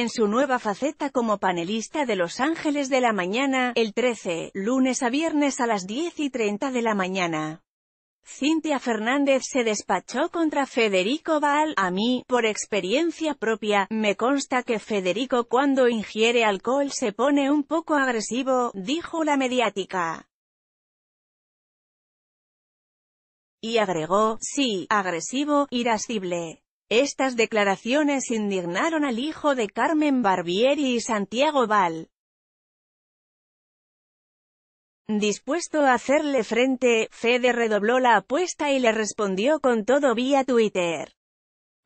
en su nueva faceta como panelista de Los Ángeles de la Mañana, el 13, lunes a viernes a las 10 y 30 de la mañana. Cintia Fernández se despachó contra Federico Val, a mí, por experiencia propia, me consta que Federico cuando ingiere alcohol se pone un poco agresivo, dijo la mediática. Y agregó, sí, agresivo, irascible. Estas declaraciones indignaron al hijo de Carmen Barbieri y Santiago Val. Dispuesto a hacerle frente, Fede redobló la apuesta y le respondió con todo vía Twitter.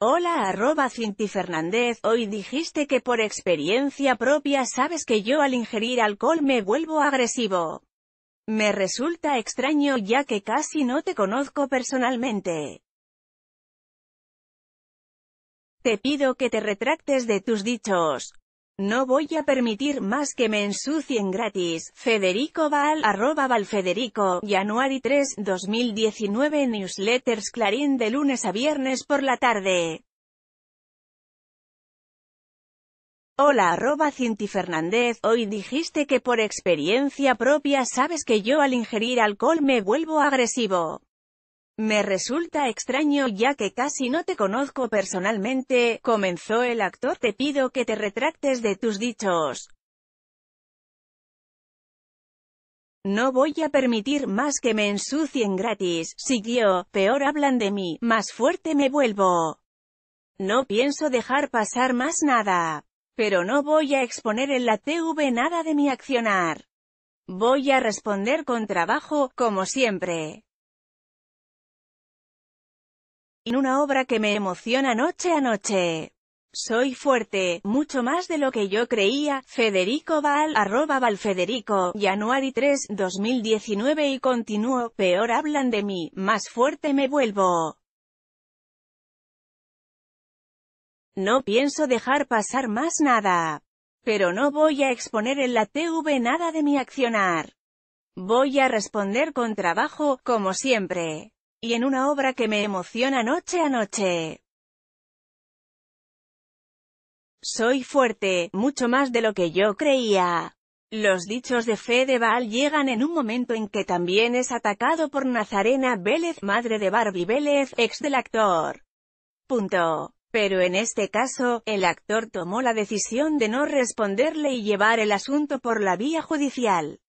Hola arroba Cinti Fernández, hoy dijiste que por experiencia propia sabes que yo al ingerir alcohol me vuelvo agresivo. Me resulta extraño ya que casi no te conozco personalmente. Te pido que te retractes de tus dichos. No voy a permitir más que me ensucien gratis. Federico Val, arroba federico January 3, 2019 Newsletters Clarín de lunes a viernes por la tarde. Hola arroba Cinti Fernández, hoy dijiste que por experiencia propia sabes que yo al ingerir alcohol me vuelvo agresivo. Me resulta extraño ya que casi no te conozco personalmente, comenzó el actor. Te pido que te retractes de tus dichos. No voy a permitir más que me ensucien gratis, siguió, peor hablan de mí, más fuerte me vuelvo. No pienso dejar pasar más nada. Pero no voy a exponer en la TV nada de mi accionar. Voy a responder con trabajo, como siempre en una obra que me emociona noche a noche. Soy fuerte, mucho más de lo que yo creía, Federico Val, arroba Federico, 3, 2019 y continúo, peor hablan de mí, más fuerte me vuelvo. No pienso dejar pasar más nada. Pero no voy a exponer en la TV nada de mi accionar. Voy a responder con trabajo, como siempre y en una obra que me emociona noche a noche. Soy fuerte, mucho más de lo que yo creía. Los dichos de Fedeval llegan en un momento en que también es atacado por Nazarena Vélez, madre de Barbie Vélez, ex del actor. Punto. Pero en este caso, el actor tomó la decisión de no responderle y llevar el asunto por la vía judicial.